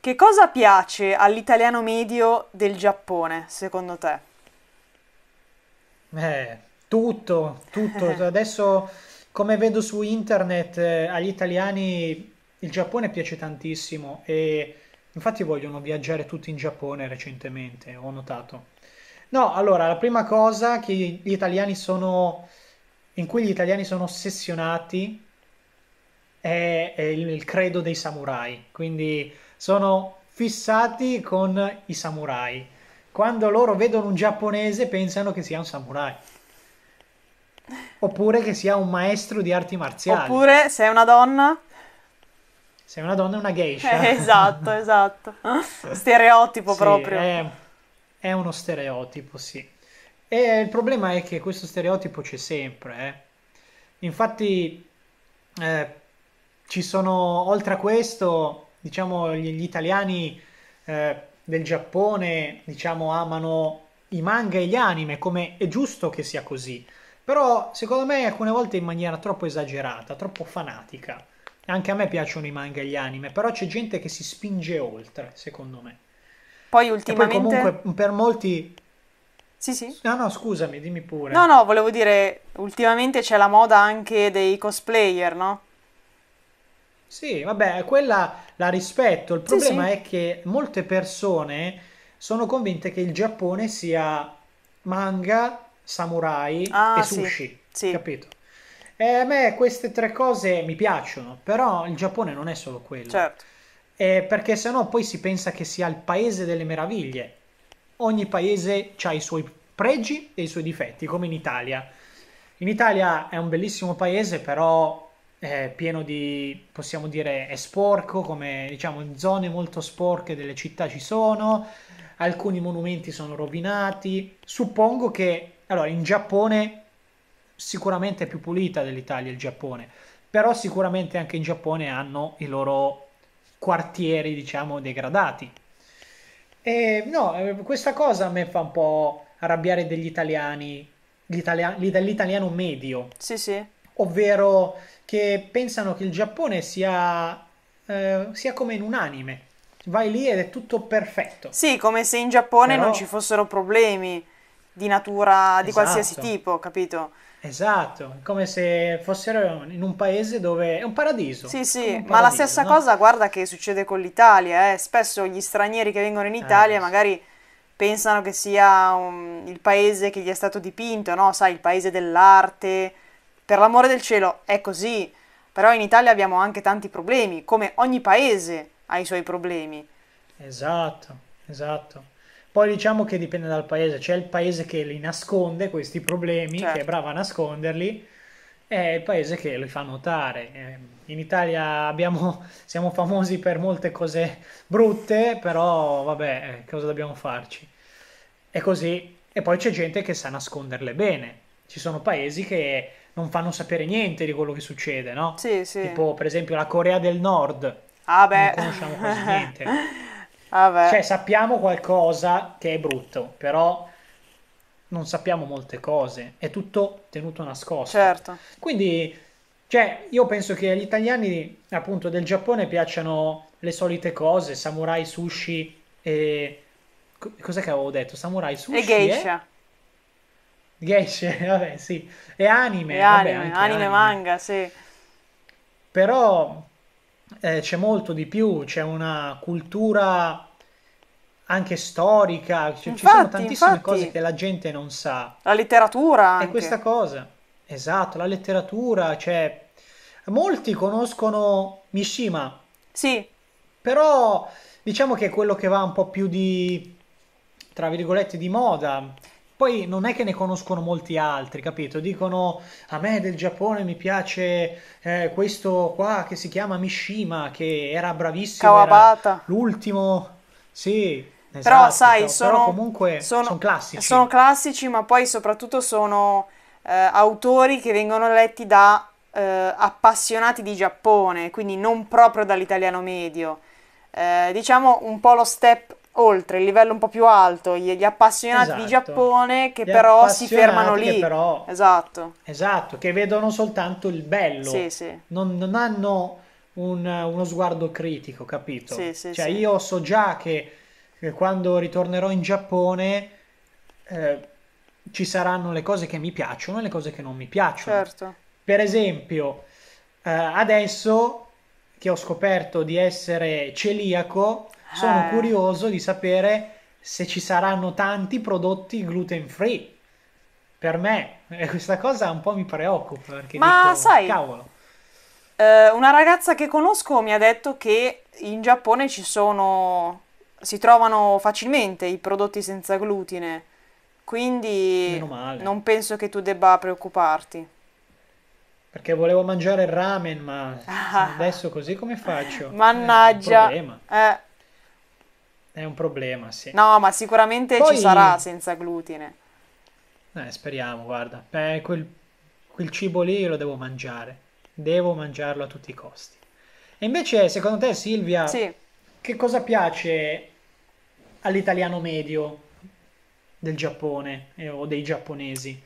Che cosa piace all'italiano medio del Giappone, secondo te? Eh, tutto, tutto. Adesso, come vedo su internet, eh, agli italiani il Giappone piace tantissimo e infatti vogliono viaggiare tutti in Giappone recentemente, ho notato. No, allora, la prima cosa che gli italiani sono, in cui gli italiani sono ossessionati è, è il, il credo dei samurai, quindi sono fissati con i samurai. Quando loro vedono un giapponese pensano che sia un samurai. Oppure che sia un maestro di arti marziali. Oppure se è una donna. Se è una donna è una geisha. Eh, esatto, esatto. Stereotipo sì, proprio. È, è, uno stereotipo, sì. E il problema è che questo stereotipo c'è sempre. Eh. Infatti eh, ci sono, oltre a questo, diciamo gli, gli italiani eh, del Giappone diciamo amano i manga e gli anime come è giusto che sia così però secondo me alcune volte in maniera troppo esagerata troppo fanatica anche a me piacciono i manga e gli anime però c'è gente che si spinge oltre secondo me poi ultimamente e poi comunque mm, per molti sì, sì. No, no, scusami, dimmi pure. No, no, volevo dire, ultimamente c'è la moda anche dei cosplayer, no? Sì, vabbè, quella la rispetto. Il problema sì. è che molte persone sono convinte che il Giappone sia manga, samurai ah, e Ah, sì, sushi, sì. capito? E a me queste tre cose mi piacciono, però il Giappone non è solo quello. Certo. Eh, perché sennò poi si pensa che sia il paese delle meraviglie. Ogni paese ha i suoi pregi e i suoi difetti, come in Italia. In Italia è un bellissimo paese, però eh, pieno di, possiamo dire, è sporco, come diciamo, in zone molto sporche delle città ci sono, alcuni monumenti sono rovinati. Suppongo che, allora, in Giappone sicuramente è più pulita dell'Italia il Giappone, però sicuramente anche in Giappone hanno i loro quartieri, diciamo, degradati. E no, eh, questa cosa a me fa un po' arrabbiare degli italiani, l'italiano medio. Sì, sì ovvero che pensano che il Giappone sia, eh, sia come in un anime. Vai lì ed è tutto perfetto. Sì, come se in Giappone Però... non ci fossero problemi di natura di esatto. qualsiasi tipo, capito? Esatto, come se fossero in un paese dove è un paradiso. Sì, sì, paradiso, ma la stessa no? cosa guarda che succede con l'Italia, eh? spesso gli stranieri che vengono in eh, Italia ah, magari pensano che sia un... il paese che gli è stato dipinto, no? Sai, il paese dell'arte, per l'amore del cielo è così, però in Italia abbiamo anche tanti problemi, come ogni paese ha i suoi problemi. Esatto, esatto. Poi diciamo che dipende dal paese, c'è il paese che li nasconde questi problemi, certo. che è certo. bravo a nasconderli, e il paese che li fa notare. Eh, in Italia abbiamo, siamo famosi per molte cose brutte, però vabbè, eh, cosa dobbiamo farci? È così. E poi c'è gente che sa nasconderle bene. Ci sono paesi che non fanno sapere niente di quello che succede, no? Sì, sì. Tipo, per esempio, la Corea del Nord. Ah, beh. Non conosciamo quasi niente. ah, beh. Cioè, sappiamo qualcosa che è brutto, però non sappiamo molte cose. È tutto tenuto nascosto. Certo. Quindi... Cioè, io penso che agli italiani, appunto, del Giappone piacciono le solite cose, samurai, sushi e... Cos'è che avevo detto? Samurai, sushi e geisha. Eh? Gesce, vabbè, sì. E anime. E anime, vabbè, anime, anime, manga, sì. Però eh, c'è molto di più, c'è una cultura anche storica, infatti, cioè ci sono tantissime infatti, cose che la gente non sa. La letteratura anche. E questa cosa, esatto, la letteratura, cioè... Molti conoscono Mishima. Sì. Però diciamo che è quello che va un po' più di, tra virgolette, di moda. Poi non è che ne conoscono molti altri, capito? Dicono a me del Giappone mi piace eh, questo qua che si chiama Mishima, che era bravissimo. Kawabata. Era l'ultimo, sì. Esatto, però sai, però, sono, però comunque sono, sono, classici. Sono classici, ma poi soprattutto sono eh, autori che vengono letti da eh, appassionati di Giappone, quindi non proprio dall'italiano medio. Eh, diciamo un po' lo step oltre il livello un po' più alto, gli, gli appassionati esatto. di Giappone che gli però si fermano lì. Però... Esatto. esatto. che vedono soltanto il bello, sì, sì. Non, non, hanno un, uno sguardo critico, capito? Sì, cioè io so già che, che, quando ritornerò in Giappone eh, ci saranno le cose che mi piacciono e le cose che non mi piacciono. Certo. Per esempio, eh, adesso che ho scoperto di essere celiaco, sono eh. curioso di sapere se ci saranno tanti prodotti gluten free. Per me eh, questa cosa un po' mi preoccupa perché Ma dico, sai, cavolo. Eh, una ragazza che conosco mi ha detto che in Giappone ci sono si trovano facilmente i prodotti senza glutine. Quindi non penso che tu debba preoccuparti. Perché volevo mangiare il ramen, ma ah. adesso così come faccio? Mannaggia. Eh, è un problema, sì. No, ma sicuramente Poi... ci sarà senza glutine. Eh, speriamo, guarda. Beh, quel, quel cibo lì lo devo mangiare. Devo mangiarlo a tutti i costi. E invece, secondo te, Silvia, sì. che cosa piace all'italiano medio del Giappone eh, o dei giapponesi?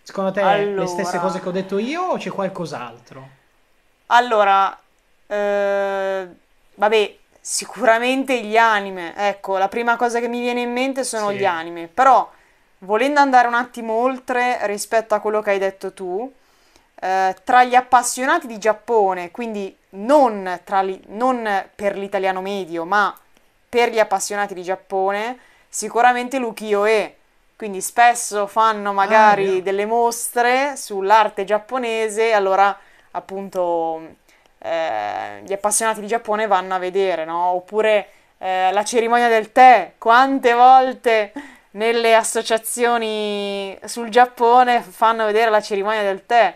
Secondo te allora... le stesse cose che ho detto io o c'è qualcos'altro? Allora, eh, vabbè, Sicuramente gli anime, ecco, la prima cosa che mi viene in mente sono sì. gli anime, però volendo andare un attimo oltre rispetto a quello che hai detto tu, eh, tra gli appassionati di Giappone, quindi non, li, non, per l'italiano medio, ma per gli appassionati di Giappone, sicuramente l'ukiyo-e. Quindi spesso fanno ah, magari ah, delle mostre sull'arte giapponese, allora appunto eh, gli appassionati di Giappone vanno a vedere, no? Oppure eh, la cerimonia del tè, quante volte nelle associazioni sul Giappone fanno vedere la cerimonia del tè.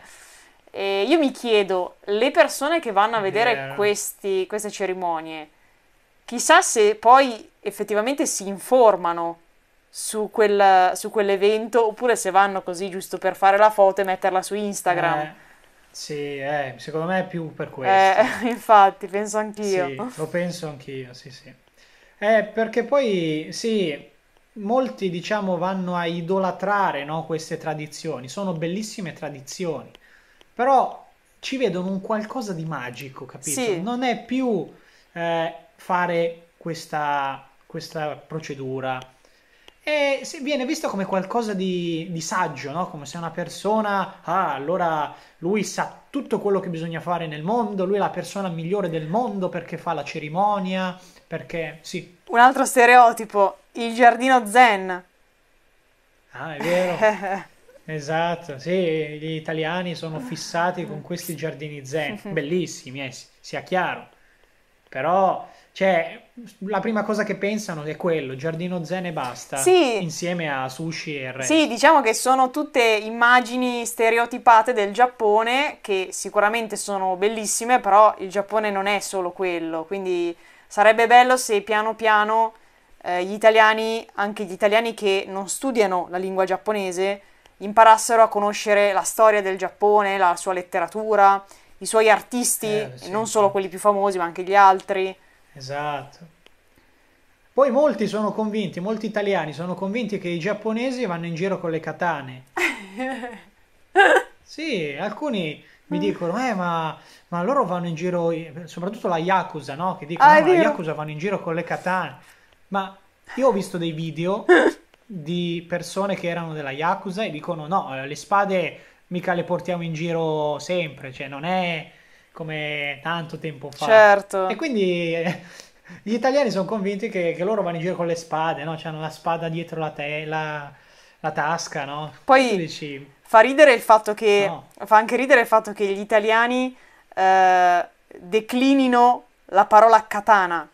E io mi chiedo, le persone che vanno a vedere yeah. questi, queste cerimonie, chissà se poi effettivamente si informano su, quel, su, quell'evento oppure se vanno così giusto per fare la foto e metterla su Instagram. Eh. Sì, eh, secondo me è più per questo. Eh, infatti, penso anch'io. lo penso anch'io, sì, sì. Eh, perché poi, sì, molti, diciamo, vanno a idolatrare, no, queste tradizioni. Sono bellissime tradizioni, però ci vedono un qualcosa di magico, capito? Sì. Non è più eh, fare questa, questa procedura, e viene visto come qualcosa di, di saggio, no? come se una persona, ah, allora lui sa tutto quello che bisogna fare nel mondo, lui è la persona migliore del mondo perché fa la cerimonia, perché sì. Un altro stereotipo, il giardino zen. Ah, è vero. esatto, sì, gli italiani sono fissati con questi giardini zen, bellissimi, eh, sia chiaro. Però cioè, la prima cosa che pensano è quello, giardino zen e basta, sì. insieme a sushi e resto. Sì, diciamo che sono tutte immagini stereotipate del Giappone che sicuramente sono bellissime, però il Giappone non è solo quello, quindi sarebbe bello se piano piano eh, gli italiani, anche gli italiani che non studiano la lingua giapponese, imparassero a conoscere la storia del Giappone, la sua letteratura, i suoi artisti, eh, sì, non solo sì. quelli più famosi, ma anche gli altri. Esatto. Poi molti sono convinti, molti italiani sono convinti che i giapponesi vanno in giro con le katane. sì, alcuni mi dicono, eh, ma, ma, loro vanno in giro, soprattutto la Yakuza, no? Che dicono, ah, no, eh, la Yakuza vanno in giro con le katane. Ma io ho visto dei video di persone che erano della Yakuza e dicono, no, eh, le spade mica le portiamo in giro sempre, cioè non è come tanto tempo fa. Certo. E quindi eh, gli italiani sono convinti che, che, loro vanno in giro con le spade, no? C'hanno la spada dietro la, te- la, tasca, no? Poi dici... fa ridere il fatto che... Fa anche ridere il fatto che gli italiani eh, declinino la parola katana.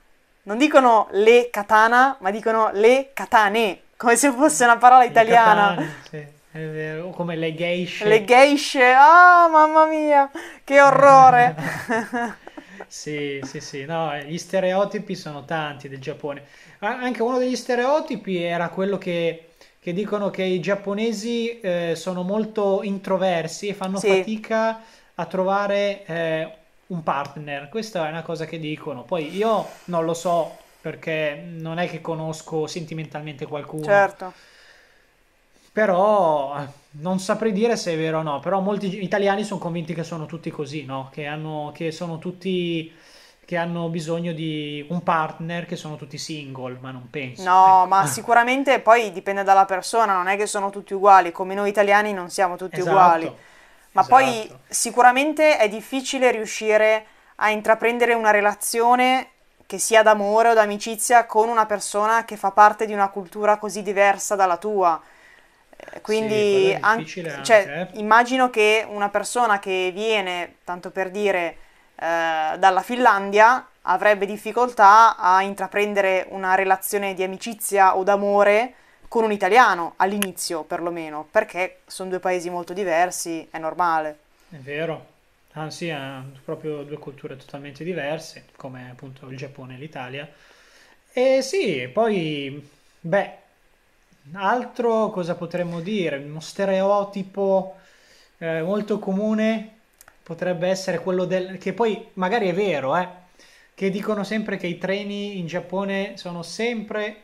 Non dicono le katana, ma dicono le katane, come se fosse una parola italiana. Katane, sì. È vero, come le geishe. Le geishe, ah mamma mia, che orrore! sì, sì, sì, no, gli stereotipi sono tanti del Giappone. Anche uno degli stereotipi era quello che, che dicono che i giapponesi eh, sono molto introversi e fanno Sì. fatica a trovare eh, un partner. Questa è una cosa che dicono. Poi io non lo so perché non è che conosco sentimentalmente qualcuno. certo. Però non saprei dire se è vero o no, però molti italiani sono convinti che sono tutti così, no? che, hanno, che sono tutti che hanno bisogno di un partner, che sono tutti single, ma non penso. No, ecco. ma sicuramente poi dipende dalla persona, non è che sono tutti uguali, come noi italiani non siamo tutti esatto, uguali. Ma esatto. poi sicuramente è difficile riuscire a intraprendere una relazione che sia d'amore o d'amicizia con una persona che fa parte di una cultura così diversa dalla tua. Quindi sì, an- cioè, eh. immagino che una persona che viene, tanto per dire, eh, dalla Finlandia avrebbe difficoltà a intraprendere una relazione di amicizia o d'amore con un italiano, all'inizio perlomeno, perché sono due paesi molto diversi, è normale. È vero, anzi, ah, sì, proprio due culture totalmente diverse, come appunto il Giappone e l'Italia. E sì, poi, beh, Altro cosa potremmo dire? Uno stereotipo eh, molto comune potrebbe essere quello del... che poi magari è vero, eh, che dicono sempre che i treni in Giappone sono sempre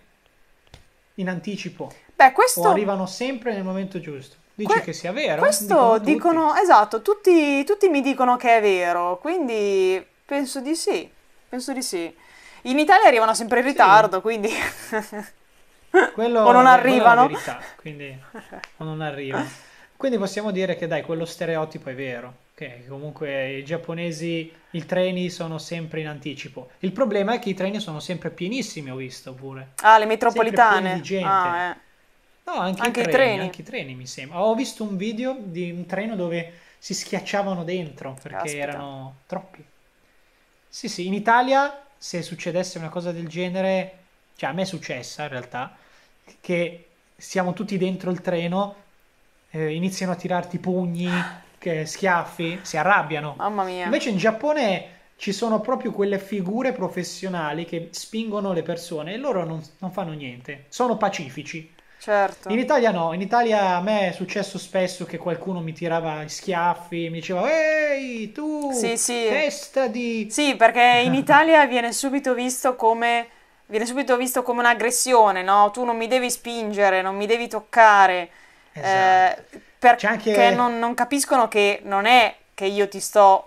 in anticipo. Beh, questo... O arrivano sempre nel momento giusto. Dice que- che sia vero? Questo dicono, dicono tutti. esatto, tutti, tutti mi dicono che è vero, quindi penso di sì, penso di sì. In Italia arrivano sempre in ritardo, sì. quindi... Quello o non arrivano. Verità, quindi, o non arrivano. Quindi possiamo dire che dai, quello stereotipo è vero. Che comunque i giapponesi, i treni sono sempre in anticipo. Il problema è che i treni sono sempre pienissimi, ho visto pure. Ah, le metropolitane. Ah, eh. No, anche, anche i, treni, i, treni, Anche i treni, mi sembra. Ho visto un video di un treno dove si schiacciavano dentro perché Caspita. erano troppi. Sì, sì, in Italia se succedesse una cosa del genere cioè a me è successa in realtà, che siamo tutti dentro il treno, eh, iniziano a tirarti pugni, ah. che, schiaffi, si arrabbiano. Mamma mia. Invece in Giappone ci sono proprio quelle figure professionali che spingono le persone e loro non, non fanno niente, sono pacifici. Certo. In Italia no, in Italia a me è successo spesso che qualcuno mi tirava gli schiaffi, mi diceva ehi tu, sì, sì. testa di... Sì, perché in Italia viene subito visto come viene subito visto come un'aggressione, no? Tu non mi devi spingere, non mi devi toccare. Eh, esatto. Eh, perché anche... non, non capiscono che non è che io ti sto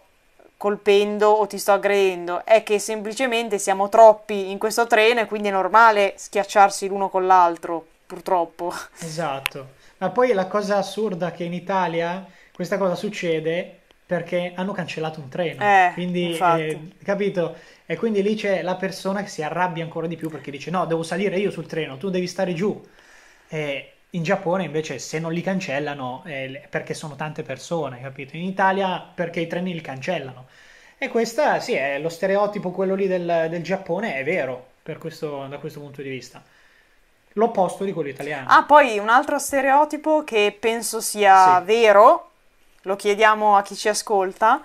colpendo o ti sto aggredendo, è che semplicemente siamo troppi in questo treno e quindi è normale schiacciarsi l'uno con l'altro, purtroppo. Esatto. Ma poi la cosa assurda è che in Italia questa cosa succede perché hanno cancellato un treno. Eh, quindi, eh, capito? E quindi lì c'è la persona che si arrabbia ancora di più perché dice no, devo salire io sul treno, tu devi stare giù. E in Giappone invece se non li cancellano eh, perché sono tante persone, capito? In Italia perché i treni li cancellano. E questo, sì, è lo stereotipo quello lì del, del Giappone, è vero questo, da questo punto di vista l'opposto di quello italiano. Ah, poi un altro stereotipo che penso sia sì. vero lo chiediamo a chi ci ascolta,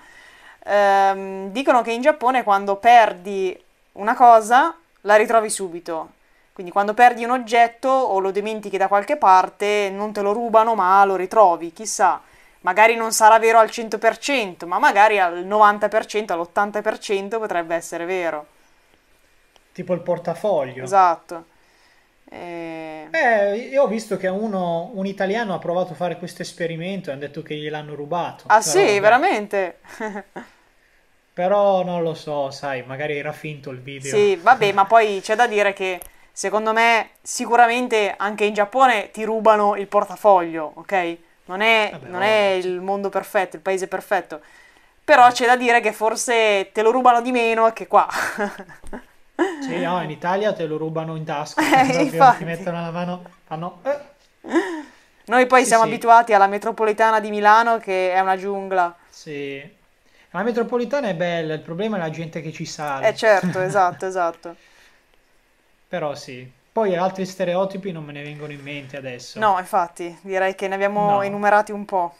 ehm, dicono che in Giappone quando perdi una cosa la ritrovi subito. Quindi quando perdi un oggetto o lo dimentichi da qualche parte, non te lo rubano ma lo ritrovi, chissà. Magari non sarà vero al 100%, ma magari al 90%, all'80% potrebbe essere vero. Tipo il portafoglio. Esatto. Eh, eh... io ho visto che uno, un italiano ha provato a fare questo esperimento e hanno detto che gliel'hanno rubato. Ah sì, vabbè. veramente? però non lo so, sai, magari era finto il video. Sì, vabbè, ma poi c'è da dire che secondo me sicuramente anche in Giappone ti rubano il portafoglio, ok? Non è, vabbè, non è il mondo perfetto, il paese perfetto. Però c'è da dire che forse te lo rubano di meno che qua. Sì, no, in eh. Italia te lo rubano in tasca, eh, proprio, ti mettono la mano, fanno... Eh. Noi poi sì, siamo sì. abituati alla metropolitana di Milano che è una giungla. Sì, la metropolitana è bella, il problema è la gente che ci sale. Eh certo, esatto, esatto. Però sì, poi altri stereotipi non me ne vengono in mente adesso. No, infatti, direi che ne abbiamo no. enumerati un po'.